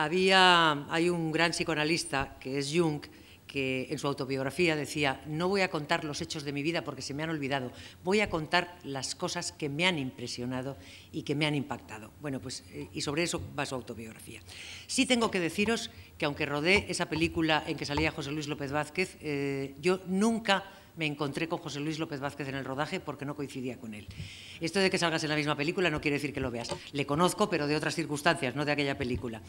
Había, hay un gran psicoanalista, que es Jung, que en su autobiografía decía, no voy a contar los hechos de mi vida porque se me han olvidado, voy a contar las cosas que me han impresionado y que me han impactado. Bueno, pues eh, y sobre eso va su autobiografía. Sí tengo que deciros que aunque rodé esa película en que salía José Luis López Vázquez, eh, yo nunca me encontré con José Luis López Vázquez en el rodaje porque no coincidía con él. Esto de que salgas en la misma película no quiere decir que lo veas. Le conozco, pero de otras circunstancias, no de aquella película.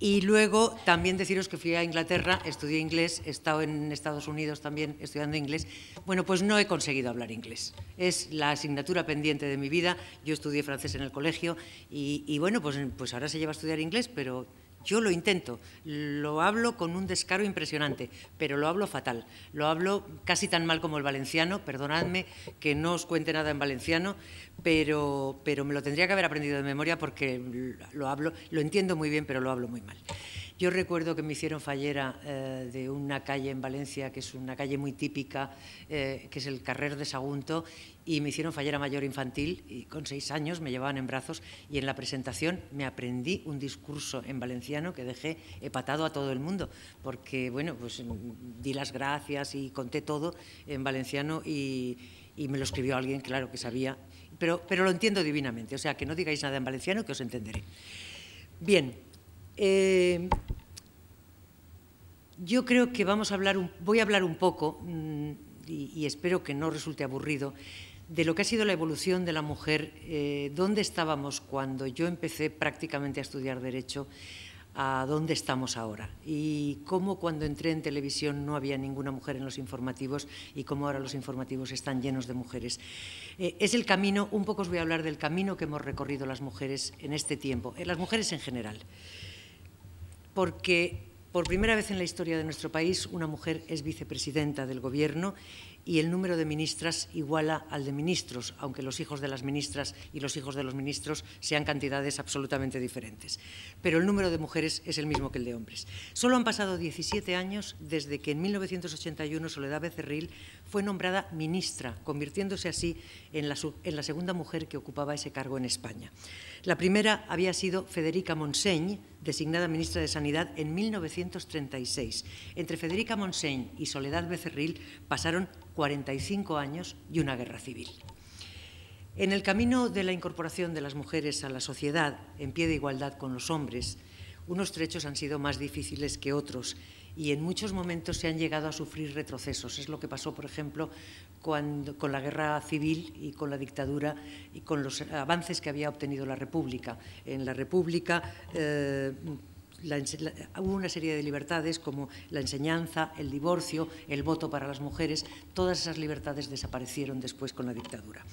Y luego también deciros que fui a Inglaterra, estudié inglés, he estado en Estados Unidos también estudiando inglés. Bueno, pues no he conseguido hablar inglés. Es la asignatura pendiente de mi vida. Yo estudié francés en el colegio y, bueno, pues, pues ahora se lleva a estudiar inglés, pero yo lo intento, lo hablo con un descaro impresionante, pero lo hablo fatal. Lo hablo casi tan mal como el valenciano, perdonadme que no os cuente nada en valenciano, pero, pero me lo tendría que haber aprendido de memoria porque lo hablo, lo entiendo muy bien, pero lo hablo muy mal. Yo recuerdo que me hicieron fallera eh, de una calle en Valencia, que es una calle muy típica, eh, que es el Carrer de Sagunto, y me hicieron fallera mayor infantil, y con seis años me llevaban en brazos, y en la presentación me aprendí un discurso en valenciano que dejé hepatado a todo el mundo, porque, bueno, pues mm, di las gracias y conté todo en valenciano y, me lo escribió alguien, claro, que sabía, pero, pero lo entiendo divinamente, o sea, que no digáis nada en valenciano que os entenderé. Bien, eh, yo creo que vamos a hablar, voy a hablar un poco, mm, y, espero que no resulte aburrido, de lo que ha sido la evolución de la mujer, eh, dónde estábamos cuando yo empecé prácticamente a estudiar Derecho, a dónde estamos ahora y cómo cuando entré en televisión no había ninguna mujer en los informativos y cómo ahora los informativos están llenos de mujeres. Eh, es el camino, un poco os voy a hablar del camino que hemos recorrido las mujeres en este tiempo, las mujeres en general porque por primera vez en la historia de nuestro país una mujer es vicepresidenta del Gobierno y el número de ministras iguala al de ministros, aunque los hijos de las ministras y los hijos de los ministros sean cantidades absolutamente diferentes. Pero el número de mujeres es el mismo que el de hombres. Solo han pasado 17 años desde que en 1981 Soledad Becerril fue nombrada ministra, convirtiéndose así en la, segunda mujer que ocupaba ese cargo en España. La primera había sido Federica Monseigne, designada ministra de Sanidad en 1936. Entre Federica Monseigne y Soledad Becerril pasaron 45 años y una guerra civil. En el camino de la incorporación de las mujeres a la sociedad en pie de igualdad con los hombres, unos trechos han sido más difíciles que otros y en muchos momentos se han llegado a sufrir retrocesos. Es lo que pasó, por ejemplo, cuando, con la guerra civil y con la dictadura y con los avances que había obtenido la República. En la República eh, hubo una serie de libertades como la enseñanza, el divorcio, el voto para las mujeres. Todas esas libertades desaparecieron después con la dictadura.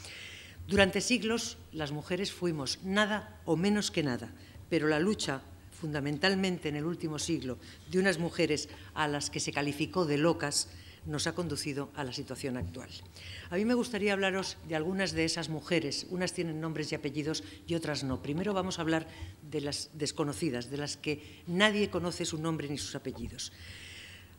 Durante siglos las mujeres fuimos nada o menos que nada, pero la lucha fundamentalmente en el último siglo, de unas mujeres a las que se calificó de locas, nos ha conducido a la situación actual. A mí me gustaría hablaros de algunas de esas mujeres. Unas tienen nombres y apellidos y otras no. Primero vamos a hablar de las desconocidas, de las que nadie conoce su nombre ni sus apellidos.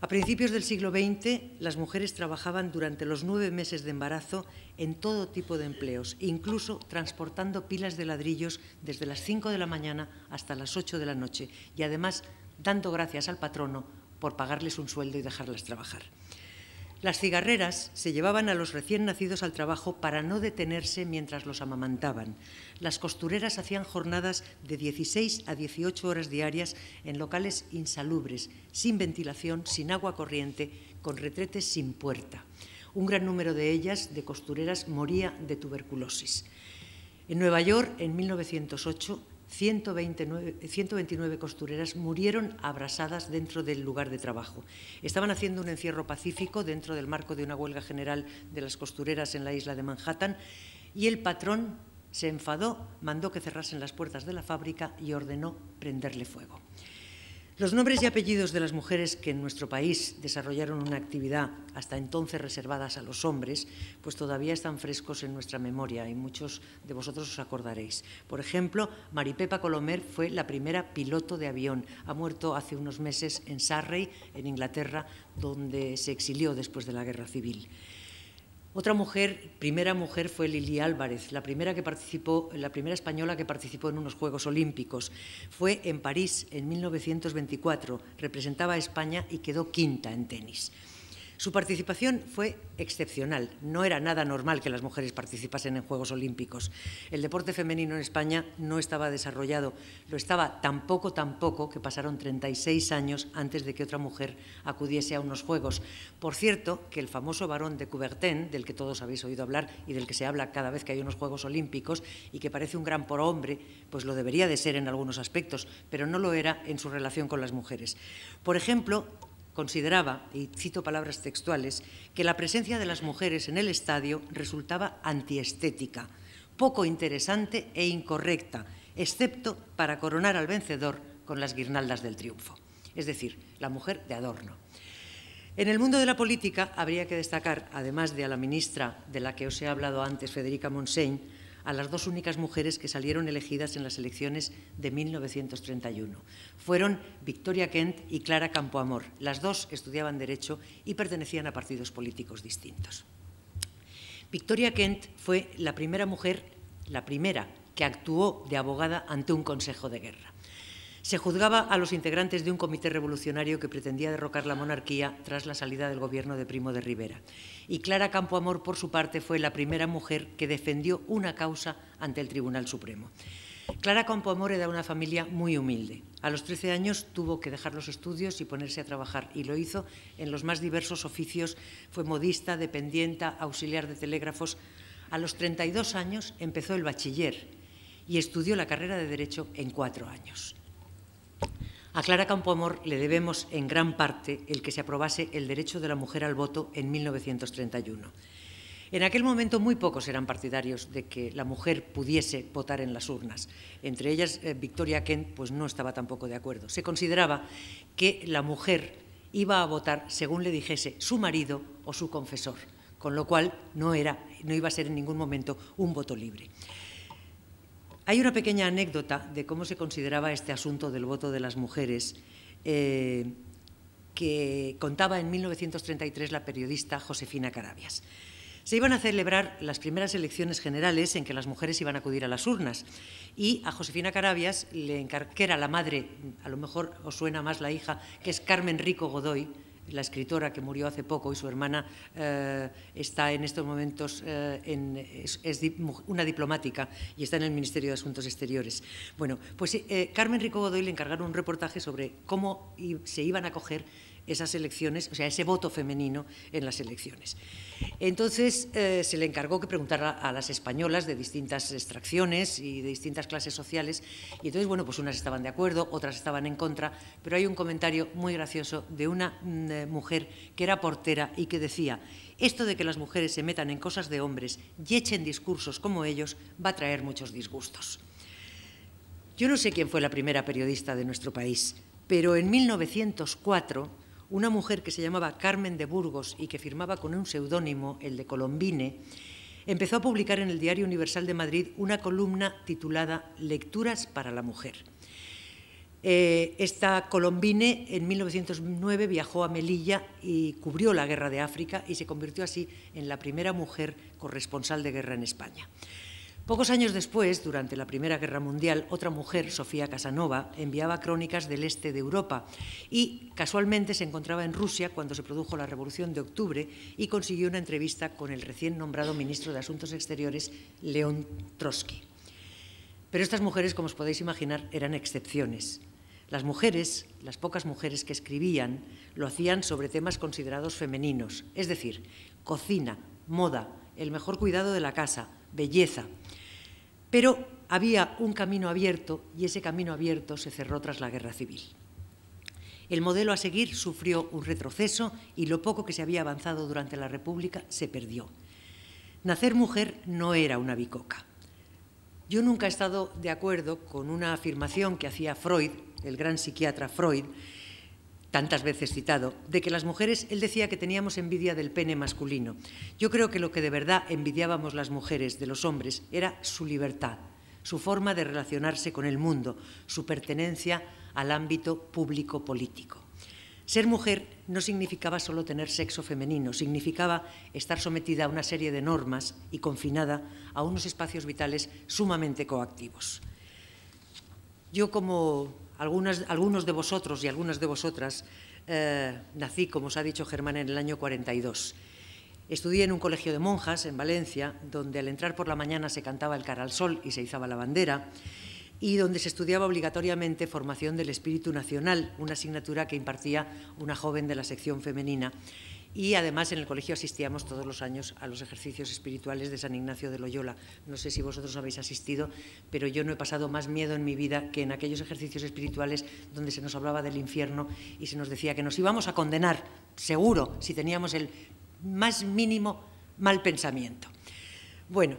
A principios del siglo XX, las mujeres trabajaban durante los nueve meses de embarazo en todo tipo de empleos, incluso transportando pilas de ladrillos desde las cinco de la mañana hasta las ocho de la noche y además dando gracias al patrono por pagarles un sueldo y dejarlas trabajar. Las cigarreras se llevaban a los recién nacidos al trabajo para no detenerse mientras los amamantaban. Las costureras hacían jornadas de 16 a 18 horas diarias en locales insalubres, sin ventilación, sin agua corriente, con retretes sin puerta. Un gran número de ellas, de costureras, moría de tuberculosis. En Nueva York, en 1908, 129, costureras murieron abrasadas dentro del lugar de trabajo. Estaban haciendo un encierro pacífico dentro del marco de una huelga general de las costureras en la isla de Manhattan y el patrón se enfadó, mandó que cerrasen las puertas de la fábrica y ordenó prenderle fuego. Los nombres y apellidos de las mujeres que en nuestro país desarrollaron una actividad hasta entonces reservadas a los hombres, pues todavía están frescos en nuestra memoria y muchos de vosotros os acordaréis. Por ejemplo, Maripepa Colomer fue la primera piloto de avión. Ha muerto hace unos meses en Surrey, en Inglaterra, donde se exilió después de la Guerra Civil. Otra mujer, primera mujer fue Lili Álvarez, la primera que participó, la primera española que participó en unos Juegos Olímpicos. Fue en París en 1924, representaba a España y quedó quinta en tenis. Su participación fue excepcional. No era nada normal que las mujeres participasen en Juegos Olímpicos. El deporte femenino en España no estaba desarrollado. Lo estaba tan poco, tan poco, que pasaron 36 años antes de que otra mujer acudiese a unos Juegos. Por cierto, que el famoso varón de Coubertin, del que todos habéis oído hablar y del que se habla cada vez que hay unos Juegos Olímpicos y que parece un gran por hombre, pues lo debería de ser en algunos aspectos, pero no lo era en su relación con las mujeres. Por ejemplo, consideraba, y cito palabras textuales, que la presencia de las mujeres en el estadio resultaba antiestética, poco interesante e incorrecta, excepto para coronar al vencedor con las guirnaldas del triunfo, es decir, la mujer de adorno. En el mundo de la política habría que destacar, además de a la ministra de la que os he hablado antes, Federica Monseigne, a las dos únicas mujeres que salieron elegidas en las elecciones de 1931. Fueron Victoria Kent y Clara Campoamor. Las dos estudiaban Derecho y pertenecían a partidos políticos distintos. Victoria Kent fue la primera mujer, la primera, que actuó de abogada ante un consejo de guerra. Se juzgaba a los integrantes de un comité revolucionario que pretendía derrocar la monarquía tras la salida del gobierno de Primo de Rivera. Y Clara Campoamor, por su parte, fue la primera mujer que defendió una causa ante el Tribunal Supremo. Clara Campoamor era una familia muy humilde. A los 13 años tuvo que dejar los estudios y ponerse a trabajar, y lo hizo en los más diversos oficios. Fue modista, dependienta, auxiliar de telégrafos. A los 32 años empezó el bachiller y estudió la carrera de Derecho en cuatro años. A Clara Campoamor le debemos en gran parte el que se aprobase el derecho de la mujer al voto en 1931. En aquel momento muy pocos eran partidarios de que la mujer pudiese votar en las urnas. Entre ellas, eh, Victoria Kent pues no estaba tampoco de acuerdo. Se consideraba que la mujer iba a votar según le dijese su marido o su confesor, con lo cual no, era, no iba a ser en ningún momento un voto libre. Hay una pequeña anécdota de cómo se consideraba este asunto del voto de las mujeres eh, que contaba en 1933 la periodista Josefina Carabias. Se iban a celebrar las primeras elecciones generales en que las mujeres iban a acudir a las urnas y a Josefina Carabias, le que la madre, a lo mejor os suena más la hija, que es Carmen Rico Godoy, la escritora que murió hace poco y su hermana eh, está en estos momentos, eh, en, es, una diplomática y está en el Ministerio de Asuntos Exteriores. Bueno, pues eh, Carmen Rico Godoy le encargaron un reportaje sobre cómo se iban a coger esas elecciones, o sea, ese voto femenino en las elecciones. Entonces, eh, se le encargó que preguntara a las españolas de distintas extracciones y de distintas clases sociales, y entonces, bueno, pues unas estaban de acuerdo, otras estaban en contra, pero hay un comentario muy gracioso de una mm, eh, mujer que era portera y que decía, esto de que las mujeres se metan en cosas de hombres y echen discursos como ellos va a traer muchos disgustos. Yo no sé quién fue la primera periodista de nuestro país, pero en 1904 una mujer que se llamaba Carmen de Burgos y que firmaba con un seudónimo, el de Colombine, empezó a publicar en el Diario Universal de Madrid una columna titulada Lecturas para la Mujer. Eh, esta Colombine en 1909 viajó a Melilla y cubrió la guerra de África y se convirtió así en la primera mujer corresponsal de guerra en España. Pocos años después, durante la Primera Guerra Mundial, otra mujer, Sofía Casanova, enviaba crónicas del este de Europa y casualmente se encontraba en Rusia cuando se produjo la Revolución de Octubre y consiguió una entrevista con el recién nombrado ministro de Asuntos Exteriores, León Trotsky. Pero estas mujeres, como os podéis imaginar, eran excepciones. Las mujeres, las pocas mujeres que escribían, lo hacían sobre temas considerados femeninos, es decir, cocina, moda, el mejor cuidado de la casa, belleza. Pero había un camino abierto y ese camino abierto se cerró tras la guerra civil. El modelo a seguir sufrió un retroceso y lo poco que se había avanzado durante la República se perdió. Nacer mujer no era una bicoca. Yo nunca he estado de acuerdo con una afirmación que hacía Freud, el gran psiquiatra Freud, tantas veces citado, de que las mujeres, él decía que teníamos envidia del pene masculino. Yo creo que lo que de verdad envidiábamos las mujeres de los hombres era su libertad, su forma de relacionarse con el mundo, su pertenencia al ámbito público-político. Ser mujer no significaba solo tener sexo femenino, significaba estar sometida a una serie de normas y confinada a unos espacios vitales sumamente coactivos. Yo como algunos de vosotros y algunas de vosotras eh, nací, como os ha dicho Germán, en el año 42. Estudié en un colegio de monjas en Valencia, donde al entrar por la mañana se cantaba el cara al sol y se izaba la bandera, y donde se estudiaba obligatoriamente formación del espíritu nacional, una asignatura que impartía una joven de la sección femenina y además en el colegio asistíamos todos los años a los ejercicios espirituales de San Ignacio de Loyola. No sé si vosotros habéis asistido, pero yo no he pasado más miedo en mi vida que en aquellos ejercicios espirituales donde se nos hablaba del infierno y se nos decía que nos íbamos a condenar, seguro, si teníamos el más mínimo mal pensamiento. Bueno,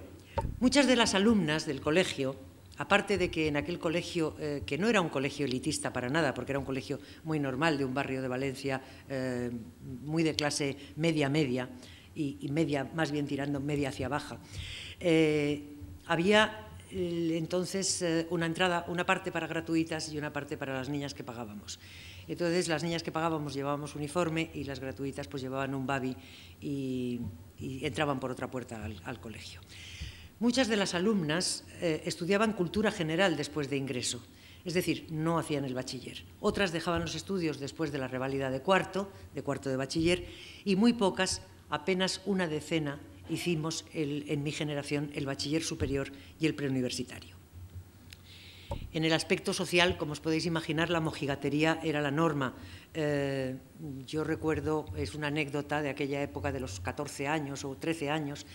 muchas de las alumnas del colegio aparte de que en aquel colegio, eh, que no era un colegio elitista para nada, porque era un colegio muy normal de un barrio de Valencia, eh, muy de clase media-media, y, media, más bien tirando media hacia baja, eh, había entonces una entrada, una parte para gratuitas y una parte para las niñas que pagábamos. Entonces las niñas que pagábamos llevábamos uniforme y las gratuitas pues llevaban un babi y, entraban por otra puerta al colegio. Muchas de las alumnas eh, estudiaban cultura general después de ingreso, es decir, no hacían el bachiller. Otras dejaban los estudios después de la revalida de cuarto, de cuarto de bachiller, y muy pocas, apenas una decena, hicimos en mi generación el bachiller superior y el preuniversitario. En el aspecto social, como os podéis imaginar, la mojigatería era la norma. Eh, yo recuerdo, es una anécdota de aquella época de los 14 años o 13 años,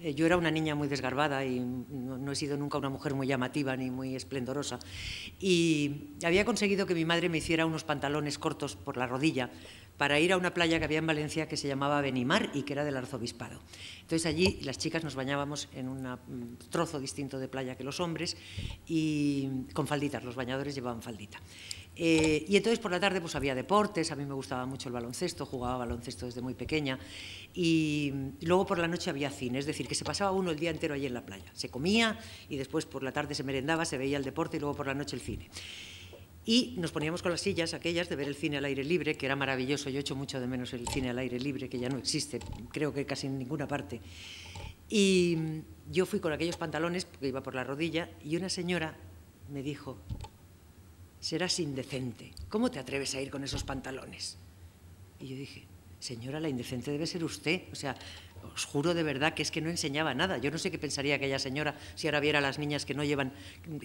eh, yo era una niña muy desgarbada y no, he sido nunca una mujer muy llamativa ni muy esplendorosa. Y había conseguido que mi madre me hiciera unos pantalones cortos por la rodilla, para ir a una playa que había en Valencia que se llamaba Benimar y que era del arzobispado. Entonces allí las chicas nos bañábamos en un trozo distinto de playa que los hombres y con falditas, los bañadores llevaban faldita. Eh, y entonces por la tarde pues había deportes, a mí me gustaba mucho el baloncesto, jugaba baloncesto desde muy pequeña y luego por la noche había cine, es decir, que se pasaba uno el día entero allí en la playa. Se comía y después por la tarde se merendaba, se veía el deporte y luego por la noche el cine. Y nos poníamos con las sillas aquellas de ver el cine al aire libre, que era maravilloso. Yo echo mucho de menos el cine al aire libre, que ya no existe, creo que casi en ninguna parte. Y yo fui con aquellos pantalones, porque iba por la rodilla, y una señora me dijo, serás indecente, ¿cómo te atreves a ir con esos pantalones? Y yo dije, señora, la indecente debe ser usted. O sea, os juro de verdad que es que no enseñaba nada. Yo no sé qué pensaría aquella señora si ahora viera a las niñas que no llevan,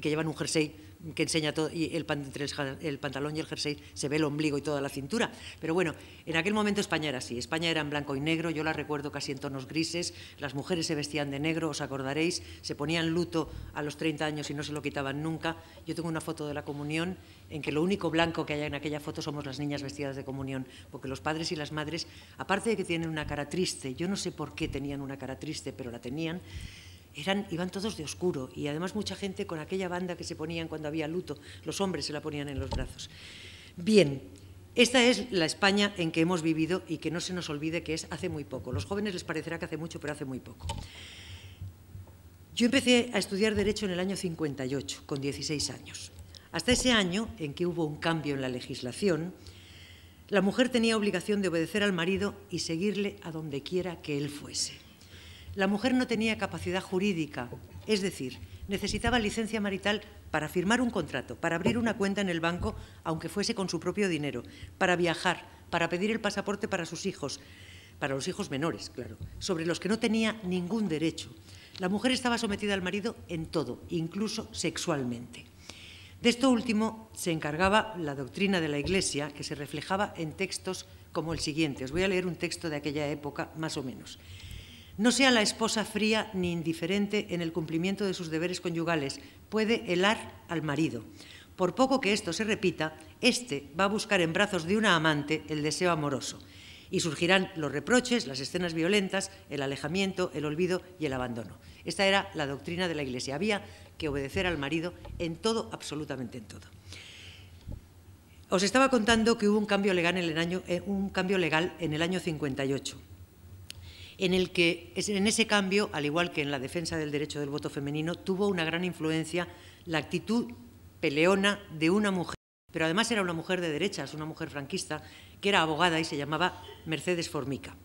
que llevan un jersey que enseña todo, y el, entre el pantalón y el jersey se ve el ombligo y toda la cintura. Pero bueno, en aquel momento España era así. España era en blanco y negro, yo la recuerdo casi en tonos grises, las mujeres se vestían de negro, os acordaréis, se ponían luto a los 30 años y no se lo quitaban nunca. Yo tengo una foto de la comunión en que lo único blanco que hay en aquella foto somos las niñas vestidas de comunión, porque los padres y las madres, aparte de que tienen una cara triste, yo no sé por qué tenían una cara triste, pero la tenían, iban todos de oscuro y además mucha gente con aquella banda que se ponían cuando había luto, los hombres se la ponían en los brazos. Bien, esta es la España en que hemos vivido y que no se nos olvide que es hace muy poco. Los jóvenes les parecerá que hace mucho, pero hace muy poco. Yo empecé a estudiar Derecho en el año 58, con 16 años. Hasta ese año, en que hubo un cambio en la legislación, la mujer tenía obligación de obedecer al marido y seguirle a donde quiera que él fuese la mujer no tenía capacidad jurídica, es decir, necesitaba licencia marital para firmar un contrato, para abrir una cuenta en el banco, aunque fuese con su propio dinero, para viajar, para pedir el pasaporte para sus hijos, para los hijos menores, claro, sobre los que no tenía ningún derecho. La mujer estaba sometida al marido en todo, incluso sexualmente. De esto último se encargaba la doctrina de la Iglesia, que se reflejaba en textos como el siguiente. Os voy a leer un texto de aquella época, más o menos. No sea la esposa fría ni indiferente en el cumplimiento de sus deberes conyugales. Puede helar al marido. Por poco que esto se repita, éste va a buscar en brazos de una amante el deseo amoroso. Y surgirán los reproches, las escenas violentas, el alejamiento, el olvido y el abandono. Esta era la doctrina de la Iglesia. Había que obedecer al marido en todo, absolutamente en todo. Os estaba contando que hubo un cambio legal en el año, eh, un cambio legal en el año 58 en que en ese cambio, al igual que en la defensa del derecho del voto femenino, tuvo una gran influencia la actitud peleona de una mujer, pero además era una mujer de derechas, una mujer franquista, que era abogada y se llamaba Mercedes Formica.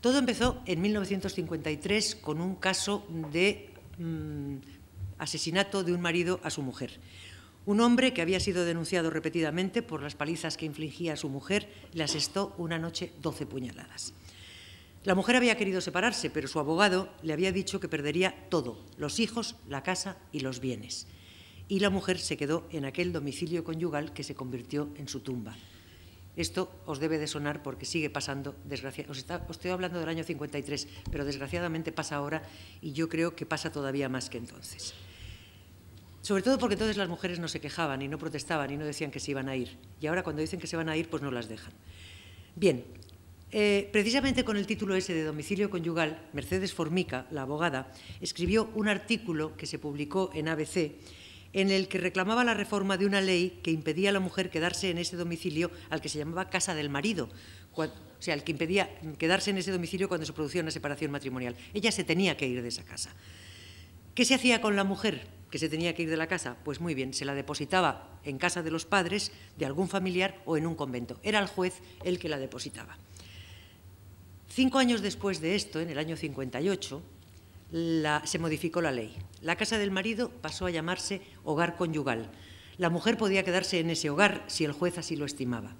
Todo empezó en 1953 con un caso de mm, asesinato de un marido a su mujer. Un hombre que había sido denunciado repetidamente por las palizas que infligía a su mujer le asestó una noche 12 puñaladas. La mujer había querido separarse, pero su abogado le había dicho que perdería todo, los hijos, la casa y los bienes. Y la mujer se quedó en aquel domicilio conyugal que se convirtió en su tumba. Esto os debe de sonar porque sigue pasando, os, os estoy hablando del año 53, pero desgraciadamente pasa ahora y yo creo que pasa todavía más que entonces. Sobre todo porque entonces las mujeres no se quejaban y no protestaban y no decían que se iban a ir. Y ahora cuando dicen que se van a ir, pues no las dejan. Bien, eh, precisamente con el título ese de domicilio conyugal, Mercedes Formica, la abogada, escribió un artículo que se publicó en ABC en el que reclamaba la reforma de una ley que impedía a la mujer quedarse en ese domicilio al que se llamaba casa del marido, o sea, el que impedía quedarse en ese domicilio cuando se producía una separación matrimonial. Ella se tenía que ir de esa casa. ¿Qué se hacía con la mujer que se tenía que ir de la casa? Pues muy bien, se la depositaba en casa de los padres, de algún familiar o en un convento. Era el juez el que la depositaba. Cinco años después de esto, en el año 58, se modificó la ley. La casa del marido pasó a llamarse hogar conyugal. La mujer podía quedarse en ese hogar si el juez así lo estimaba.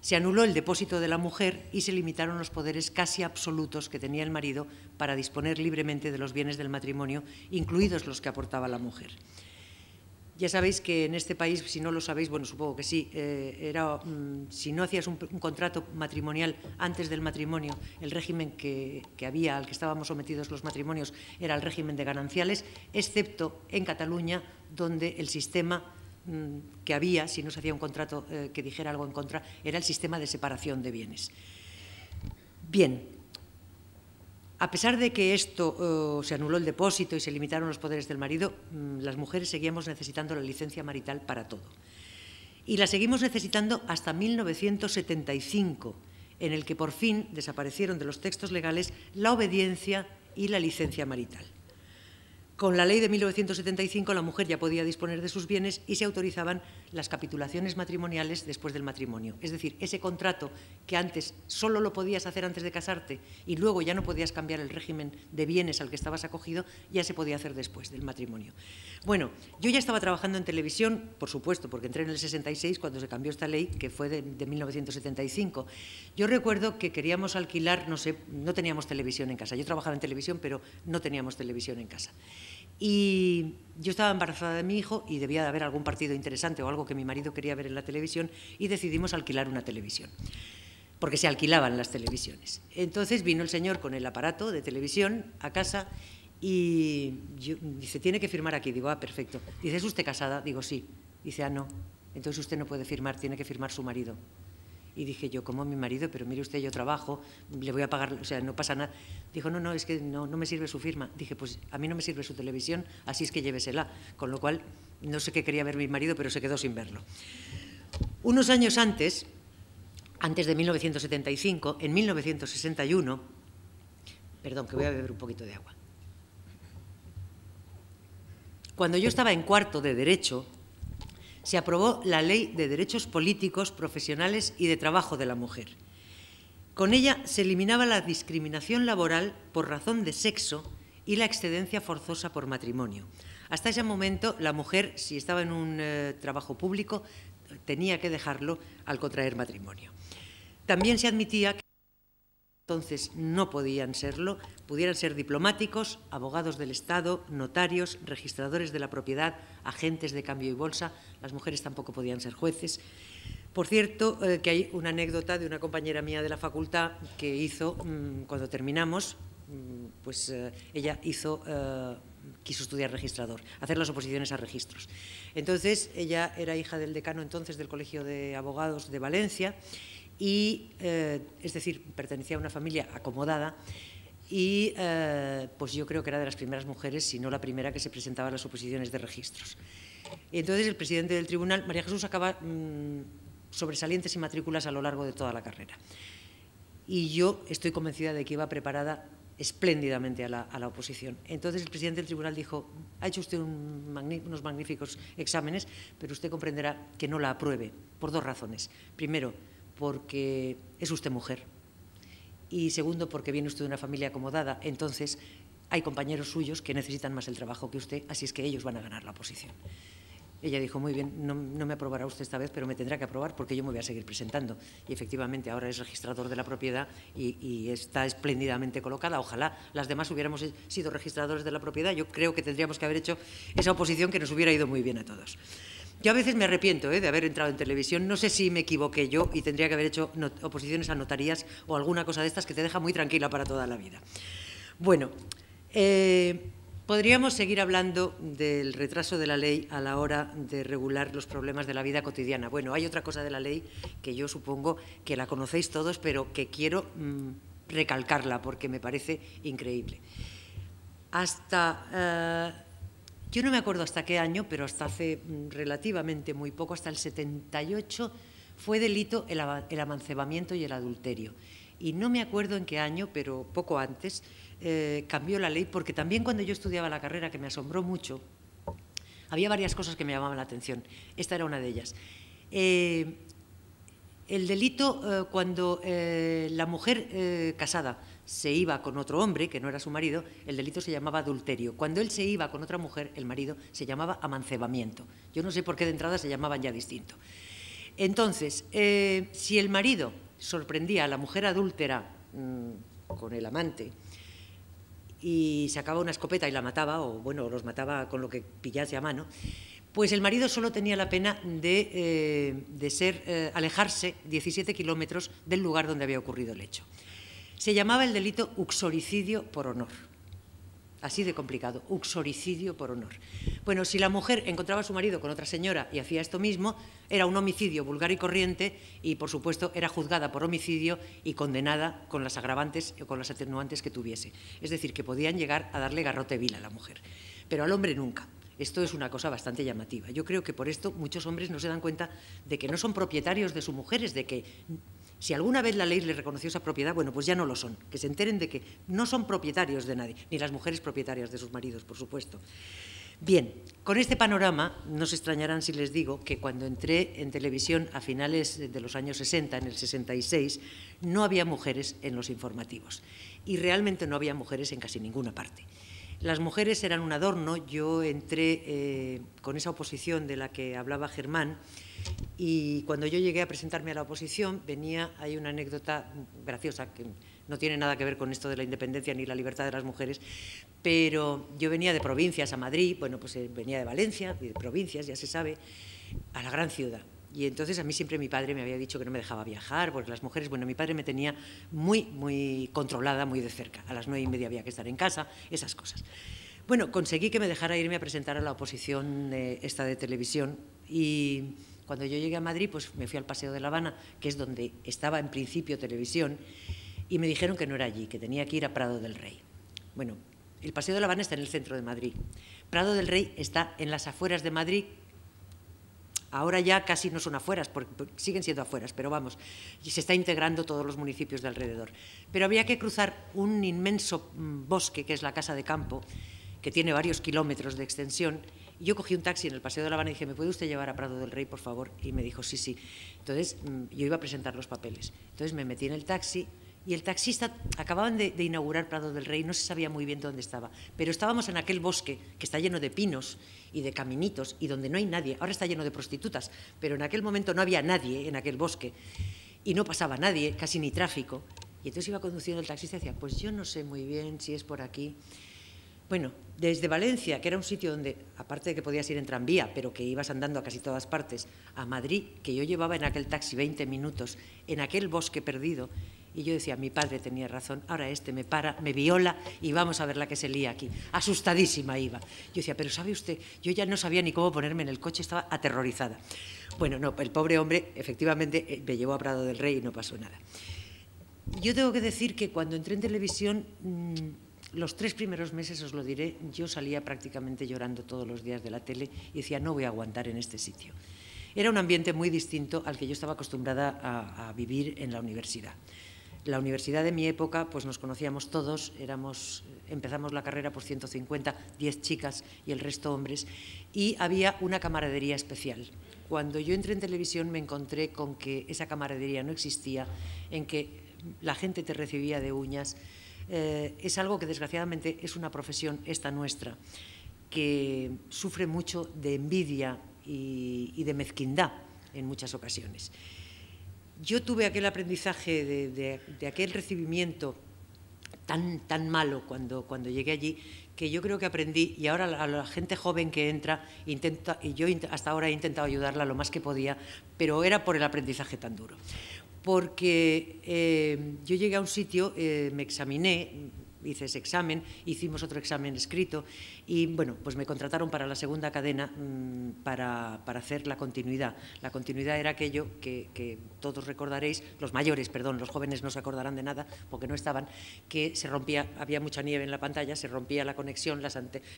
Se anuló el depósito de la mujer y se limitaron los poderes casi absolutos que tenía el marido para disponer libremente de los bienes del matrimonio, incluidos los que aportaba la mujer. Ya sabéis que en este país, si no lo sabéis, bueno, supongo que sí, eh, era, mm, si no hacías un, contrato matrimonial antes del matrimonio, el régimen que, había, al que estábamos sometidos los matrimonios, era el régimen de gananciales, excepto en Cataluña, donde el sistema mm, que había, si no se hacía un contrato eh, que dijera algo en contra, era el sistema de separación de bienes. Bien, a pesar de que esto eh, se anuló el depósito y se limitaron los poderes del marido, mm, las mujeres seguíamos necesitando la licencia marital para todo. Y la seguimos necesitando hasta 1975, en el que por fin desaparecieron de los textos legales la obediencia y la licencia marital. Con la ley de 1975 la mujer ya podía disponer de sus bienes y se autorizaban las capitulaciones matrimoniales después del matrimonio. Es decir, ese contrato que antes solo lo podías hacer antes de casarte y luego ya no podías cambiar el régimen de bienes al que estabas acogido, ya se podía hacer después del matrimonio. Bueno, yo ya estaba trabajando en televisión, por supuesto, porque entré en el 66 cuando se cambió esta ley, que fue de, 1975. Yo recuerdo que queríamos alquilar, no sé, no teníamos televisión en casa. Yo trabajaba en televisión, pero no teníamos televisión en casa. Y yo estaba embarazada de mi hijo y debía de haber algún partido interesante o algo que mi marido quería ver en la televisión y decidimos alquilar una televisión, porque se alquilaban las televisiones. Entonces vino el señor con el aparato de televisión a casa y dice, tiene que firmar aquí. Digo, ah, perfecto. Dice, ¿es usted casada? Digo, sí. Dice, ah, no. Entonces usted no puede firmar, tiene que firmar su marido. Y dije yo, como mi marido? Pero mire usted, yo trabajo, le voy a pagar, o sea, no pasa nada. Dijo, no, no, es que no, no me sirve su firma. Dije, pues a mí no me sirve su televisión, así es que llévesela. Con lo cual, no sé qué quería ver mi marido, pero se quedó sin verlo. Unos años antes, antes de 1975, en 1961, perdón, que voy a beber un poquito de agua. Cuando yo estaba en cuarto de Derecho, se aprobó la Ley de Derechos Políticos, Profesionales y de Trabajo de la Mujer. Con ella se eliminaba la discriminación laboral por razón de sexo y la excedencia forzosa por matrimonio. Hasta ese momento, la mujer, si estaba en un eh, trabajo público, tenía que dejarlo al contraer matrimonio. También se admitía que entonces no podían serlo, pudieran ser diplomáticos, abogados del Estado, notarios, registradores de la propiedad, agentes de cambio y bolsa, las mujeres tampoco podían ser jueces. Por cierto, eh, que hay una anécdota de una compañera mía de la facultad que hizo, mm, cuando terminamos, mm, pues eh, ella hizo, eh, quiso estudiar registrador, hacer las oposiciones a registros. Entonces, ella era hija del decano entonces del Colegio de Abogados de Valencia y, eh, es decir, pertenecía a una familia acomodada y eh, pues yo creo que era de las primeras mujeres, si no la primera, que se presentaba a las oposiciones de registros. Entonces el presidente del tribunal, María Jesús, acaba mm, sobresalientes y matrículas a lo largo de toda la carrera. Y yo estoy convencida de que iba preparada espléndidamente a la, a la, oposición. Entonces el presidente del tribunal dijo, ha hecho usted unos magníficos exámenes, pero usted comprenderá que no la apruebe, por dos razones. Primero, porque es usted mujer. Y segundo, porque viene usted de una familia acomodada. Entonces, hay compañeros suyos que necesitan más el trabajo que usted, así es que ellos van a ganar la posición. Ella dijo, muy bien, no, me aprobará usted esta vez, pero me tendrá que aprobar porque yo me voy a seguir presentando. Y efectivamente, ahora es registrador de la propiedad y, y está espléndidamente colocada. Ojalá las demás hubiéramos sido registradores de la propiedad. Yo creo que tendríamos que haber hecho esa oposición que nos hubiera ido muy bien a todos. Yo a veces me arrepiento ¿eh? de haber entrado en televisión. No sé si me equivoqué yo y tendría que haber hecho oposiciones a notarías o alguna cosa de estas que te deja muy tranquila para toda la vida. Bueno, eh, podríamos seguir hablando del retraso de la ley a la hora de regular los problemas de la vida cotidiana. Bueno, hay otra cosa de la ley que yo supongo que la conocéis todos, pero que quiero mm, recalcarla porque me parece increíble. Hasta... Eh, yo no me acuerdo hasta qué año, pero hasta hace mm, relativamente muy poco, hasta el 78, fue delito el, amancebamiento y el adulterio. Y no me acuerdo en qué año, pero poco antes, eh, cambió la ley, porque también cuando yo estudiaba la carrera, que me asombró mucho, había varias cosas que me llamaban la atención. Esta era una de ellas. Eh, el delito eh, cuando la mujer casada se iba con otro hombre, que no era su marido, el delito se llamaba adulterio. Cuando él se iba con otra mujer, el marido se llamaba amancebamiento. Yo no sé por qué de entrada se llamaban ya distinto. Entonces, eh, si el marido sorprendía a la mujer adúltera mm, con el amante y sacaba una escopeta y la mataba, o bueno, los mataba con lo que pillase a mano, pues el marido solo tenía la pena de, eh, ser, eh, alejarse 17 kilómetros del lugar donde había ocurrido el hecho. Se llamaba el delito uxoricidio por honor. Así de complicado, uxoricidio por honor. Bueno, si la mujer encontraba a su marido con otra señora y hacía esto mismo, era un homicidio vulgar y corriente y, por supuesto, era juzgada por homicidio y condenada con las agravantes o con las atenuantes que tuviese. Es decir, que podían llegar a darle garrote vil a la mujer, pero al hombre nunca. Esto es una cosa bastante llamativa. Yo creo que por esto muchos hombres no se dan cuenta de que no son propietarios de sus mujeres, de que si alguna vez la ley les reconoció esa propiedad, bueno, pues ya no lo son. Que se enteren de que no son propietarios de nadie, ni las mujeres propietarias de sus maridos, por supuesto. Bien, con este panorama no se extrañarán si les digo que cuando entré en televisión a finales de los años 60, en el 66, no había mujeres en los informativos y realmente no había mujeres en casi ninguna parte. Las mujeres eran un adorno, yo entré eh, con esa oposición de la que hablaba Germán y cuando yo llegué a presentarme a la oposición, venía, hay una anécdota graciosa que no tiene nada que ver con esto de la independencia ni la libertad de las mujeres, pero yo venía de provincias a Madrid, bueno, pues eh, venía de Valencia, de provincias, ya se sabe, a la gran ciudad. Y entonces a mí siempre mi padre me había dicho que no me dejaba viajar, porque las mujeres, bueno, mi padre me tenía muy, muy controlada, muy de cerca. A las nueve y media había que estar en casa, esas cosas. Bueno, conseguí que me dejara irme a presentar a la oposición eh, esta de televisión y cuando yo llegué a Madrid, pues me fui al Paseo de La Habana, que es donde estaba en principio televisión, y me dijeron que no era allí, que tenía que ir a Prado del Rey. Bueno, el Paseo de La Habana está en el centro de Madrid. Prado del Rey está en las afueras de Madrid. Ahora ya casi no son afueras, porque siguen siendo afueras, pero vamos, se está integrando todos los municipios de alrededor. Pero había que cruzar un inmenso mm, bosque, que es la Casa de Campo, que tiene varios kilómetros de extensión, yo cogí un taxi en el Paseo de La Habana y dije, ¿me puede usted llevar a Prado del Rey, por favor? Y me dijo, sí, sí. Entonces mm, yo iba a presentar los papeles. Entonces me metí en el taxi y el taxista, acababan de, de, inaugurar Prado del Rey, no se sabía muy bien dónde estaba, pero estábamos en aquel bosque que está lleno de pinos y de caminitos y donde no hay nadie, ahora está lleno de prostitutas, pero en aquel momento no había nadie en aquel bosque y no pasaba nadie, casi ni tráfico. Y entonces iba conduciendo el taxista y decía, pues yo no sé muy bien si es por aquí. Bueno, desde Valencia, que era un sitio donde, aparte de que podías ir en tranvía, pero que ibas andando a casi todas partes, a Madrid, que yo llevaba en aquel taxi 20 minutos, en aquel bosque perdido, y yo decía, mi padre tenía razón, ahora este me para, me viola y vamos a ver la que se lía aquí. Asustadísima iba. Yo decía, pero ¿sabe usted? Yo ya no sabía ni cómo ponerme en el coche, estaba aterrorizada. Bueno, no, el pobre hombre efectivamente eh, me llevó a Prado del Rey y no pasó nada. Yo tengo que decir que cuando entré en televisión... Mm, los tres primeros meses, os lo diré, yo salía prácticamente llorando todos los días de la tele y decía, no voy a aguantar en este sitio. Era un ambiente muy distinto al que yo estaba acostumbrada a, vivir en la universidad. La universidad de mi época, pues nos conocíamos todos, éramos, empezamos la carrera por 150, 10 chicas y el resto hombres, y había una camaradería especial. Cuando yo entré en televisión me encontré con que esa camaradería no existía, en que la gente te recibía de uñas, eh, es algo que desgraciadamente es una profesión esta nuestra, que sufre mucho de envidia y, de mezquindad en muchas ocasiones. Yo tuve aquel aprendizaje de, aquel recibimiento tan, malo cuando, llegué allí, que yo creo que aprendí, y ahora a la gente joven que entra, intenta, y yo hasta ahora he intentado ayudarla lo más que podía, pero era por el aprendizaje tan duro porque eh, yo llegué a un sitio, eh, me examiné, hice ese examen, hicimos otro examen escrito y bueno, pues me contrataron para la segunda cadena mm, para, hacer la continuidad. La continuidad era aquello que, todos recordaréis, los mayores, perdón, los jóvenes no se acordarán de nada porque no estaban, que se rompía, había mucha nieve en la pantalla, se rompía la conexión, las, antenas.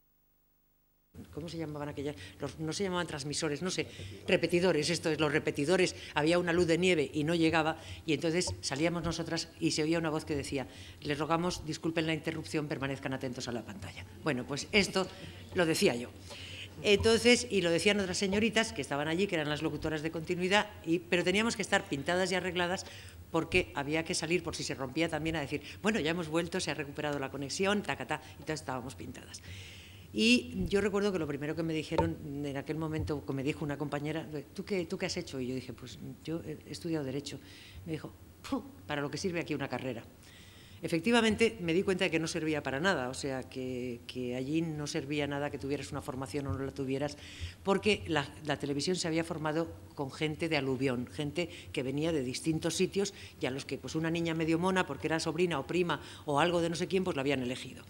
¿Cómo se llamaban aquellas? no se llamaban transmisores, no sé, repetidores, esto es, los repetidores. Había una luz de nieve y no llegaba, y entonces salíamos nosotras y se oía una voz que decía: Les rogamos, disculpen la interrupción, permanezcan atentos a la pantalla. Bueno, pues esto lo decía yo. Entonces, y lo decían otras señoritas que estaban allí, que eran las locutoras de continuidad, pero teníamos que estar pintadas y arregladas porque había que salir por si se rompía también a decir, bueno, ya hemos vuelto, se ha recuperado la conexión, tacatá, ta", y entonces estábamos pintadas. Y yo recuerdo que lo primero que me dijeron en aquel momento, que me dijo una compañera, ¿tú qué, tú qué has hecho? Y yo dije, pues yo he estudiado Derecho. Me dijo, para lo que sirve aquí una carrera. Efectivamente, me di cuenta de que no servía para nada, o sea, que, allí no servía nada que tuvieras una formación o no la tuvieras, porque la, la, televisión se había formado con gente de aluvión, gente que venía de distintos sitios y a los que pues, una niña medio mona, porque era sobrina o prima o algo de no sé quién, pues la habían elegido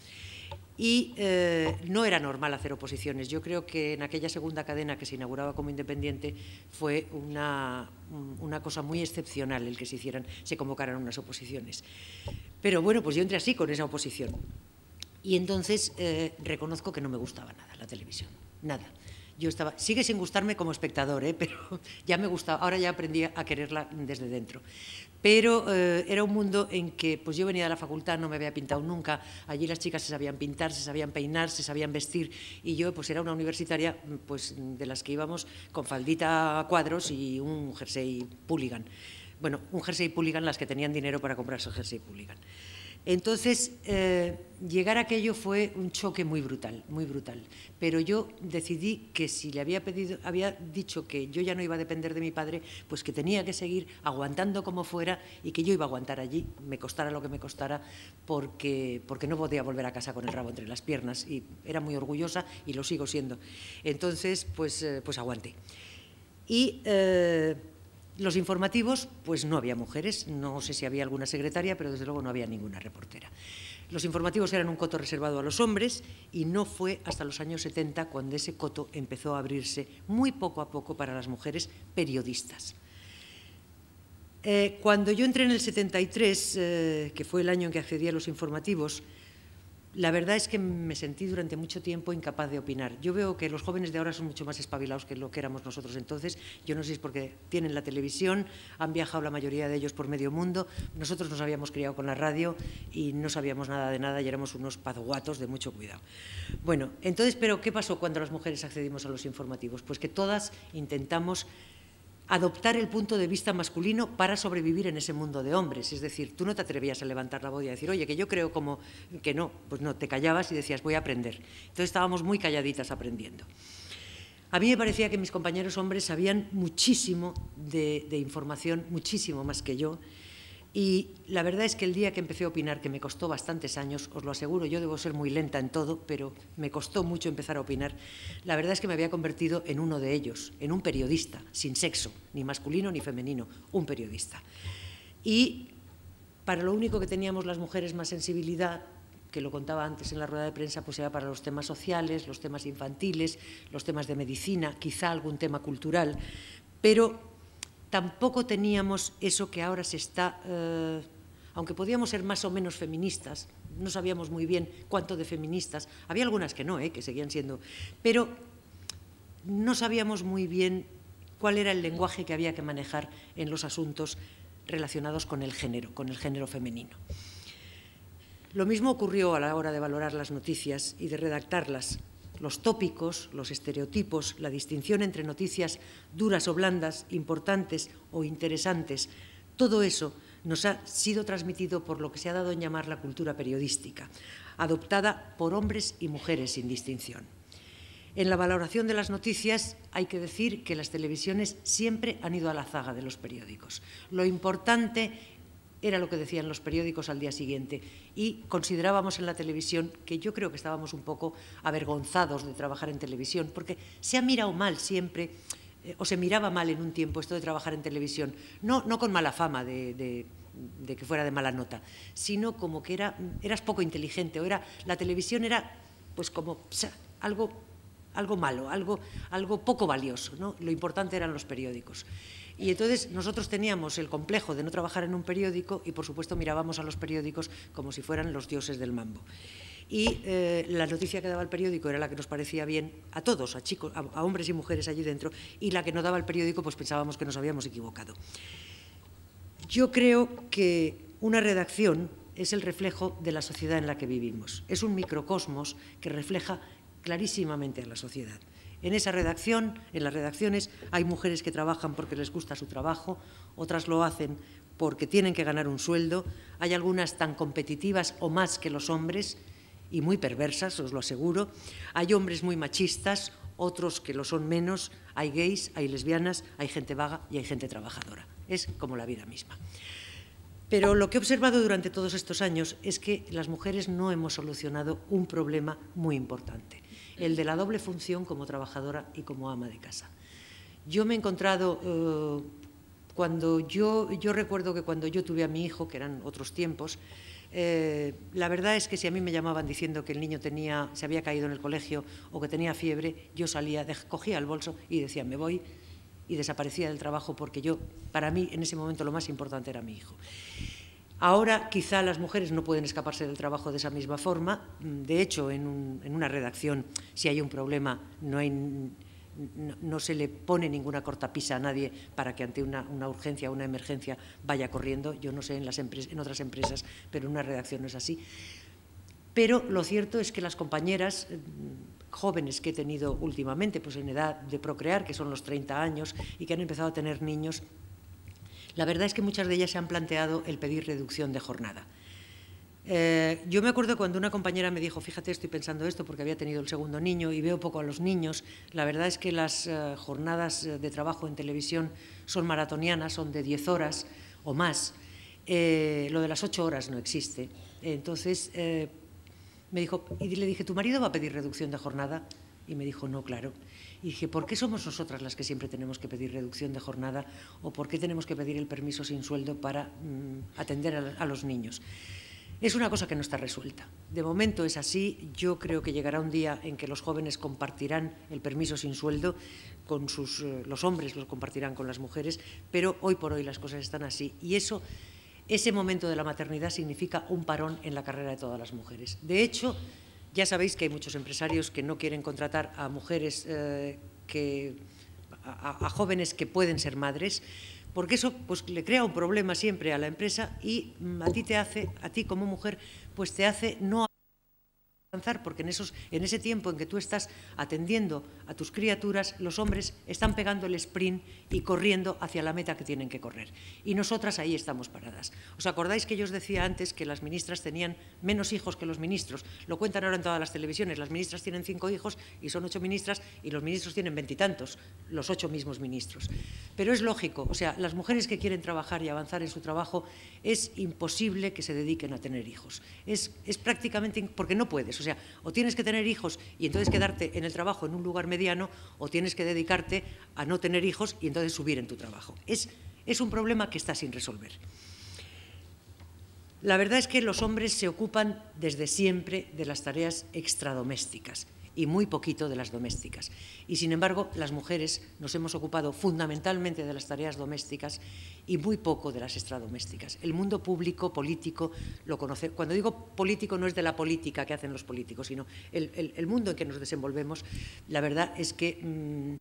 y eh, no era normal hacer oposiciones. Yo creo que en aquella segunda cadena que se inauguraba como independiente fue una, una cosa muy excepcional el que se hicieran, se convocaran unas oposiciones. Pero bueno, pues yo entré así con esa oposición. Y entonces eh, reconozco que no me gustaba nada la televisión, nada. Yo estaba, sigue sin gustarme como espectador, ¿eh? pero ya me gustaba, ahora ya aprendí a quererla desde dentro pero eh, era un mundo en que pues yo venía de la facultad, no me había pintado nunca, allí las chicas se sabían pintar, se sabían peinar, se sabían vestir y yo pues era una universitaria pues de las que íbamos con faldita a cuadros y un jersey puligan. Bueno, un jersey puligan las que tenían dinero para comprarse el jersey puligan. Entonces, eh, llegar a aquello fue un choque muy brutal, muy brutal. Pero yo decidí que si le había pedido, había dicho que yo ya no iba a depender de mi padre, pues que tenía que seguir aguantando como fuera y que yo iba a aguantar allí, me costara lo que me costara, porque, porque no podía volver a casa con el rabo entre las piernas y era muy orgullosa y lo sigo siendo. Entonces, pues, eh, pues aguanté. Y eh, los informativos, pues no había mujeres, no sé si había alguna secretaria, pero desde luego no había ninguna reportera. Los informativos eran un coto reservado a los hombres y no fue hasta los años 70 cuando ese coto empezó a abrirse muy poco a poco para las mujeres periodistas. Eh, cuando yo entré en el 73, eh, que fue el año en que accedí a los informativos, la verdad es que me sentí durante mucho tiempo incapaz de opinar. Yo veo que los jóvenes de ahora son mucho más espabilados que lo que éramos nosotros entonces. Yo no sé si es porque tienen la televisión, han viajado la mayoría de ellos por medio mundo. Nosotros nos habíamos criado con la radio y no sabíamos nada de nada y éramos unos padoguatos de mucho cuidado. Bueno, entonces, ¿pero qué pasó cuando las mujeres accedimos a los informativos? Pues que todas intentamos adoptar el punto de vista masculino para sobrevivir en ese mundo de hombres. Es decir, tú no te atrevías a levantar la voz y a decir, oye, que yo creo como que no, pues no, te callabas y decías, voy a aprender. Entonces estábamos muy calladitas aprendiendo. A mí me parecía que mis compañeros hombres sabían muchísimo de, de información, muchísimo más que yo, y la verdad es que el día que empecé a opinar, que me costó bastantes años, os lo aseguro, yo debo ser muy lenta en todo, pero me costó mucho empezar a opinar, la verdad es que me había convertido en uno de ellos, en un periodista, sin sexo, ni masculino ni femenino, un periodista. Y para lo único que teníamos las mujeres más sensibilidad, que lo contaba antes en la rueda de prensa, pues era para los temas sociales, los temas infantiles, los temas de medicina, quizá algún tema cultural, pero tampoco teníamos eso que ahora se está, eh, aunque podíamos ser más o menos feministas, no sabíamos muy bien cuánto de feministas, había algunas que no, eh, que seguían siendo, pero no sabíamos muy bien cuál era el lenguaje que había que manejar en los asuntos relacionados con el género, con el género femenino. Lo mismo ocurrió a la hora de valorar las noticias y de redactarlas los tópicos, los estereotipos, la distinción entre noticias duras o blandas, importantes o interesantes, todo eso nos ha sido transmitido por lo que se ha dado en llamar la cultura periodística, adoptada por hombres y mujeres sin distinción. En la valoración de las noticias hay que decir que las televisiones siempre han ido a la zaga de los periódicos. Lo importante era lo que decían los periódicos al día siguiente. Y considerábamos en la televisión que yo creo que estábamos un poco avergonzados de trabajar en televisión, porque se ha mirado mal siempre, eh, o se miraba mal en un tiempo esto de trabajar en televisión, no, no con mala fama de, que fuera de mala nota, sino como que era, eras poco inteligente, o era, la televisión era pues como algo, algo malo, algo, algo poco valioso. ¿no? Lo importante eran los periódicos. Y entonces nosotros teníamos el complejo de no trabajar en un periódico y por supuesto mirábamos a los periódicos como si fueran los dioses del mambo. Y eh, la noticia que daba el periódico era la que nos parecía bien a todos, a chicos, a hombres y mujeres allí dentro, y la que no daba el periódico pues pensábamos que nos habíamos equivocado. Yo creo que una redacción es el reflejo de la sociedad en la que vivimos. Es un microcosmos que refleja clarísimamente a la sociedad. En esa redacción, en las redacciones, hay mujeres que trabajan porque les gusta su trabajo, otras lo hacen porque tienen que ganar un sueldo, hay algunas tan competitivas o más que los hombres, y muy perversas, os lo aseguro, hay hombres muy machistas, otros que lo son menos, hay gays, hay lesbianas, hay gente vaga y hay gente trabajadora. Es como la vida misma. Pero lo que he observado durante todos estos años es que las mujeres no hemos solucionado un problema muy importante, el de la doble función como trabajadora y como ama de casa. Yo me he encontrado, eh, cuando yo, yo recuerdo que cuando yo tuve a mi hijo, que eran otros tiempos, eh, la verdad es que si a mí me llamaban diciendo que el niño tenía, se había caído en el colegio o que tenía fiebre, yo salía, cogía el bolso y decía, me voy y desaparecía del trabajo porque yo, para mí, en ese momento lo más importante era mi hijo. Ahora quizá las mujeres no pueden escaparse del trabajo de esa misma forma. Mm, de hecho, en, una redacción, si hay un problema, no, se le pone ninguna cortapisa a nadie para que ante una, urgencia o una emergencia vaya corriendo. Yo no sé en, en otras empresas, pero en una redacción no es así. Pero lo cierto es que las compañeras eh, jóvenes que he tenido últimamente, pues en edad de procrear, que son los 30 años, y que han empezado a tener niños, la verdad es que muchas de ellas se han planteado el pedir reducción de jornada. Eh, yo me acuerdo cuando una compañera me dijo, fíjate, estoy pensando esto porque había tenido el segundo niño y veo poco a los niños. La verdad es que las eh, jornadas eh, de trabajo en televisión son maratonianas, son de 10 horas o más. lo de las 8 horas no existe. Entonces me dijo, y le dije, ¿tu marido va a pedir reducción de jornada? Y me dijo, no, claro. Y dije, ¿por qué somos nosotras las que siempre tenemos que pedir reducción de jornada o por qué tenemos que pedir el permiso sin sueldo para mm, atender a, los niños? Es una cosa que no está resuelta. De momento es así. Yo creo que llegará un día en que los jóvenes compartirán el permiso sin sueldo con sus, eh, los hombres los compartirán con las mujeres, pero hoy por hoy las cosas están así. Y eso, ese momento de la maternidad significa un parón en la carrera de todas las mujeres. De hecho, ya sabéis que hay muchos empresarios que no quieren contratar a mujeres eh, que a, jóvenes que pueden ser madres, porque eso pues, le crea un problema siempre a la empresa y mm, a ti te hace, a ti como mujer, pues te hace no porque en, esos, en ese tiempo en que tú estás atendiendo a tus criaturas, los hombres están pegando el sprint y corriendo hacia la meta que tienen que correr. Y nosotras ahí estamos paradas. ¿Os acordáis que yo os decía antes que las ministras tenían menos hijos que los ministros? Lo cuentan ahora en todas las televisiones. Las ministras tienen cinco hijos y son ocho ministras y los ministros tienen veintitantos, los ocho mismos ministros. Pero es lógico, o sea, las mujeres que quieren trabajar y avanzar en su trabajo es imposible que se dediquen a tener hijos. Es, es prácticamente, porque no puedes, eso sea, o tienes que tener hijos y entonces quedarte en el trabajo en un lugar mediano, o tienes que dedicarte a no tener hijos y entonces subir en tu trabajo. es un problema que está sin resolver. La verdad es que los hombres se ocupan desde siempre de las tareas extradomésticas y muy poquito de las domésticas. Y sin embargo, las mujeres nos hemos ocupado fundamentalmente de las tareas domésticas y muy poco de las extradomésticas. El mundo público, político, lo conoce. Cuando digo político no es de la política que hacen los políticos, sino el, mundo en que nos desenvolvemos, la verdad es que mm,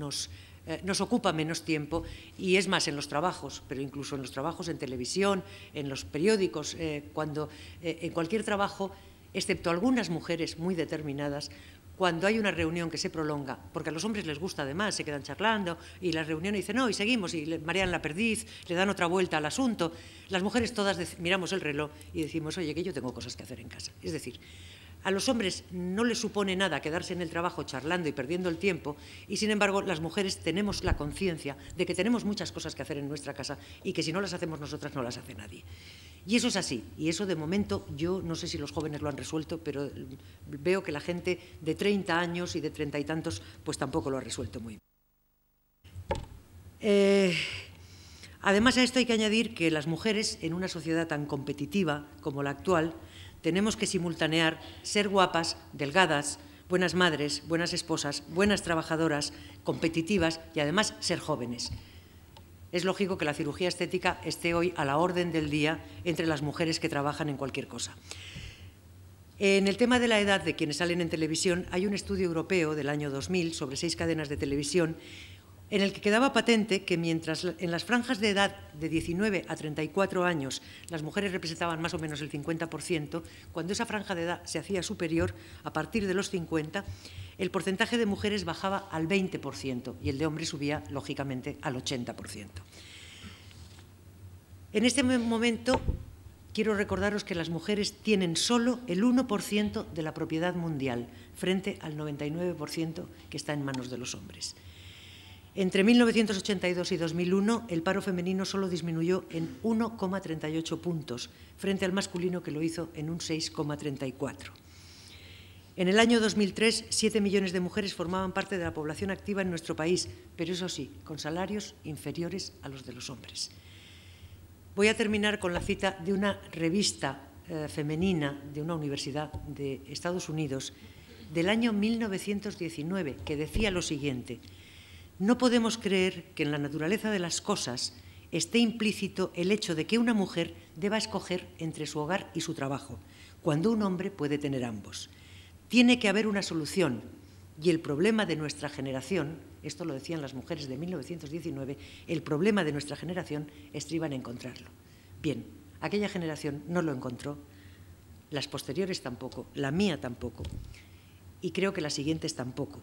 nos eh, nos ocupa menos tiempo y es más en los trabajos, pero incluso en los trabajos en televisión, en los periódicos, eh, cuando eh, en cualquier trabajo excepto algunas mujeres muy determinadas, cuando hay una reunión que se prolonga, porque a los hombres les gusta además, se quedan charlando y la reunión dice no, y seguimos, y le marean la perdiz, le dan otra vuelta al asunto. Las mujeres todas miramos el reloj y decimos, oye, que yo tengo cosas que hacer en casa. Es decir, a los hombres no les supone nada quedarse en el trabajo charlando y perdiendo el tiempo, y sin embargo las mujeres tenemos la conciencia de que tenemos muchas cosas que hacer en nuestra casa y que si no las hacemos nosotras no las hace nadie. Y eso es así, y eso de momento yo no sé si los jóvenes lo han resuelto, pero veo que la gente de 30 años y de treinta y tantos pues tampoco lo ha resuelto muy bien. Eh, además a esto hay que añadir que las mujeres en una sociedad tan competitiva como la actual tenemos que simultanear ser guapas, delgadas, buenas madres, buenas esposas, buenas trabajadoras, competitivas y además ser jóvenes es lógico que la cirugía estética esté hoy a la orden del día entre las mujeres que trabajan en cualquier cosa. En el tema de la edad de quienes salen en televisión, hay un estudio europeo del año 2000 sobre seis cadenas de televisión en el que quedaba patente que mientras en las franjas de edad de 19 a 34 años las mujeres representaban más o menos el 50%, cuando esa franja de edad se hacía superior, a partir de los 50, el porcentaje de mujeres bajaba al 20% y el de hombres subía, lógicamente, al 80%. En este momento quiero recordaros que las mujeres tienen solo el 1% de la propiedad mundial frente al 99% que está en manos de los hombres. Entre 1982 y 2001, el paro femenino solo disminuyó en 1,38 puntos, frente al masculino que lo hizo en un 6,34. En el año 2003, 7 millones de mujeres formaban parte de la población activa en nuestro país, pero eso sí, con salarios inferiores a los de los hombres. Voy a terminar con la cita de una revista eh, femenina de una universidad de Estados Unidos del año 1919, que decía lo siguiente – no podemos creer que en la naturaleza de las cosas esté implícito el hecho de que una mujer deba escoger entre su hogar y su trabajo, cuando un hombre puede tener ambos. Tiene que haber una solución y el problema de nuestra generación, esto lo decían las mujeres de 1919, el problema de nuestra generación estriba en encontrarlo. Bien, aquella generación no lo encontró, las posteriores tampoco, la mía tampoco y creo que las siguientes tampoco.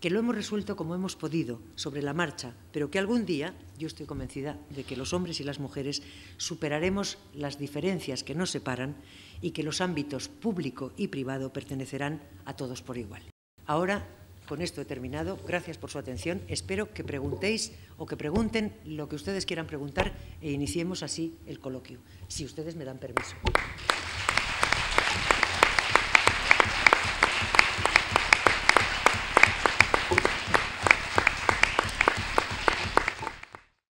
Que lo hemos resuelto como hemos podido, sobre la marcha, pero que algún día, yo estoy convencida de que los hombres y las mujeres superaremos las diferencias que nos separan y que los ámbitos público y privado pertenecerán a todos por igual. Ahora, con esto he terminado. Gracias por su atención. Espero que preguntéis o que pregunten lo que ustedes quieran preguntar e iniciemos así el coloquio, si ustedes me dan permiso.